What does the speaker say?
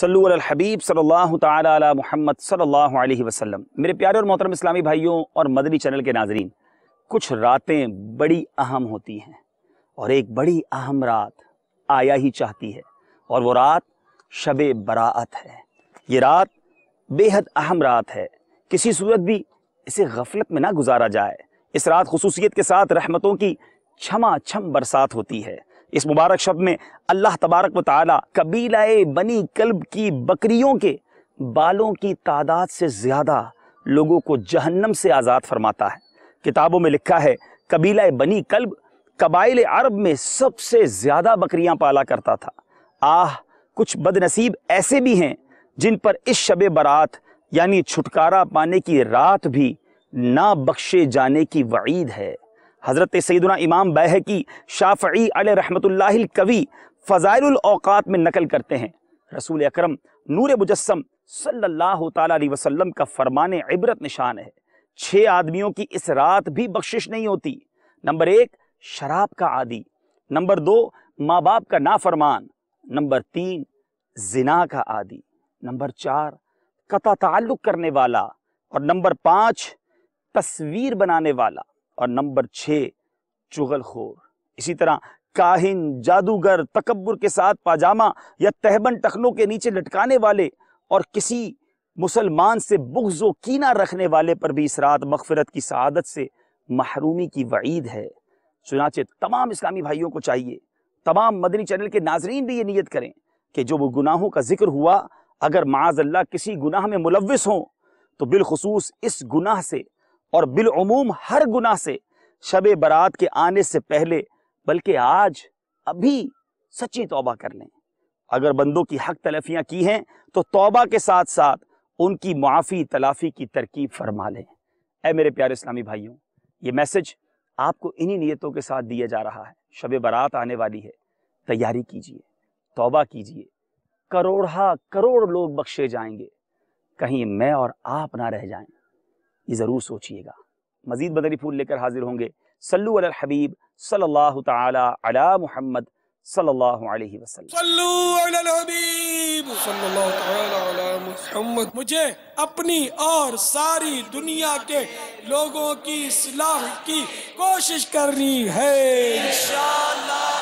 صلو علی الحبیب صلی اللہ تعالی علی محمد صلی اللہ علیہ وسلم میرے پیارے اور محترم اسلامی بھائیوں اور مدنی چینل کے ناظرین کچھ راتیں بڑی اہم ہوتی ہیں اور ایک بڑی اہم رات آیا ہی چاہتی ہے اور وہ رات شب براعت ہے یہ رات بے حد اہم رات ہے کسی صورت بھی اسے غفلت میں نہ گزارا جائے اس رات خصوصیت کے ساتھ رحمتوں کی چھما چھم برسات ہوتی ہے اس مبارک شب میں اللہ تبارک و تعالی قبیلہ بنی کلب کی بکریوں کے بالوں کی تعداد سے زیادہ لوگوں کو جہنم سے آزاد فرماتا ہے کتابوں میں لکھا ہے قبیلہ بنی کلب قبائل عرب میں سب سے زیادہ بکریاں پالا کرتا تھا آہ کچھ بد نصیب ایسے بھی ہیں جن پر اس شب برات یعنی چھٹکارا پانے کی رات بھی نہ بخشے جانے کی وعید ہے حضرت سیدنا امام بح کی علیہ رحمت اللہ القوی فضائل الاوقات میں نقل کرتے ہیں رسول اکرم نور مجسم صلی اللہ تعالیٰ علیہ وسلم کا فرمان عبرت نشان ہے چھ آدمیوں کی اس رات بھی بخشش نہیں ہوتی نمبر ایک شراب کا عادی نمبر دو ماں باپ کا نافرمان نمبر تین زنا کا عادی نمبر چار قطع تعلق کرنے والا اور نمبر پانچ تصویر بنانے والا اور نمبر چھ چغل خور اسی طرح کاہن جادوگر تکبر کے ساتھ پاجامہ یا تہبن ٹکنوں کے نیچے لٹکانے والے اور کسی مسلمان سے بغض و کینہ رکھنے والے پر بھی اس رات مغفرت کی سعادت سے محرومی کی وعید ہے چنانچہ تمام اسلامی بھائیوں کو چاہیے تمام مدنی چینل کے ناظرین بھی یہ نیت کریں کہ جو وہ گناہوں کا ذکر ہوا اگر معاذ اللہ کسی گناہ میں ملوث ہوں تو بالخصوص اس گناہ سے اور بالعموم ہر گناہ سے شب برات کے آنے سے پہلے بلکہ آج ابھی سچی توبہ کر لیں اگر بندوں کی حق تلفیاں کی ہیں تو توبہ کے ساتھ ساتھ ان کی معافی تلافی کی ترکیب فرما لیں اے میرے پیارے اسلامی بھائیوں یہ میسج آپ کو انہی نیتوں کے ساتھ دیا جا رہا ہے شب برات آنے والی ہے تیاری کیجئے توبہ کیجئے کروڑا کروڑ لوگ بخشے جائیں گے کہیں میں اور آپ نہ رہ جائیں یہ ضرور سوچئے گا مزید بدری پھول لے کر حاضر ہوں گے صلو علی الحبیب صلی اللہ تعالی علی محمد صلی اللہ علیہ وسلم صلو علی الحبیب صلی اللہ تعالی علی محمد مجھے اپنی اور ساری دنیا کے لوگوں کی اصلاح کی کوشش کرنی ہے انشاءاللہ